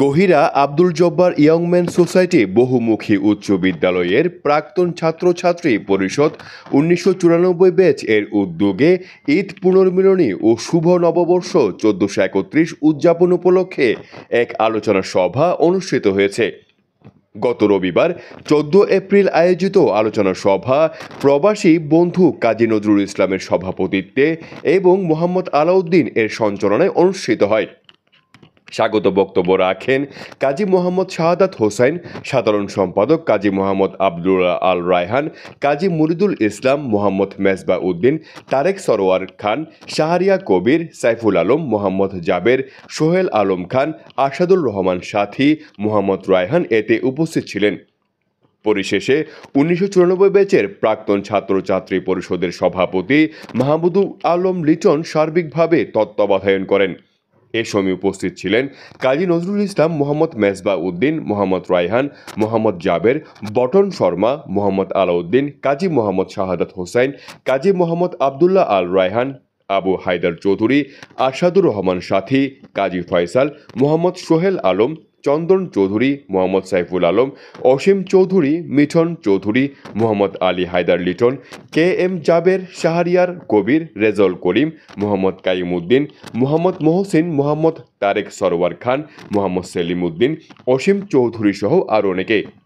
গহিরা আব্দুল জব্বার ইয়ংম্যান সোসাইটি বহুমুখী উচ্চ বিদ্যালয়ের প্রাক্তন ছাত্রছাত্রী পরিষদ উনিশশো চুরানব্বই ব্যাচ এর উদ্যোগে ঈদ পুনর্মিলনী ও শুভ নববর্ষ চোদ্দোশো একত্রিশ উদযাপন উপলক্ষে এক আলোচনা সভা অনুষ্ঠিত হয়েছে গত রবিবার চোদ্দ এপ্রিল আয়োজিত আলোচনা সভা প্রবাসী বন্ধু কাজী নজরুল ইসলামের সভাপতিত্বে এবং মোহাম্মদ আলাউদ্দিন এর সঞ্চালনায় অনুষ্ঠিত হয় স্বাগত বক্তব্য রাখেন কাজী মোহাম্মদ শাহাদাত হোসাইন সাধারণ সম্পাদক কাজী মোহাম্মদ আবদুল্লাহ আল রায়হান কাজী মুরিদুল ইসলাম মোহাম্মদ মেজবা উদ্দিন তারেক সরোয়ার খান শাহরিয়া কবির সাইফুল আলম মোহাম্মদ জাবের সোহেল আলম খান আসাদুর রহমান সাথী মোহাম্মদ রায়হান এতে উপস্থিত ছিলেন পরিশেষে উনিশশো চুরানব্বই ব্যাচের প্রাক্তন ছাত্রছাত্রী পরিষদের সভাপতি মাহমুদুল আলম লিটন সার্বিকভাবে তত্ত্বাবধায়ন করেন এ সময় উপস্থিত ছিলেন কাজী নজরুল ইসলাম মোহাম্মদ মেজবা উদ্দিন মোহাম্মদ রায়হান মোহাম্মদ জাবের বটন শর্মা মোহাম্মদ আলাউদ্দিন কাজী মোহাম্মদ শাহাদাত হোসাইন কাজী মোহাম্মদ আবদুল্লাহ আল রায়হান আবু হায়দার চৌধুরী আসাদুর রহমান সাথী কাজী ফয়সাল মোহাম্মদ সোহেল আলম চন্দন চৌধুরী মোহাম্মদ সাইফুল আলম অসীম চৌধুরী মিঠন চৌধুরী মোহাম্মদ আলী হায়দার লিটন কে এম জাবের শাহরিয়ার কবির রেজল করিম মোহাম্মদ উদ্দিন মোহাম্মদ মোহসিন মোহাম্মদ তারেক সরোয়ার খান মোহাম্মদ সেলিম উদ্দিন অসীম চৌধুরী সহ আরও অনেকে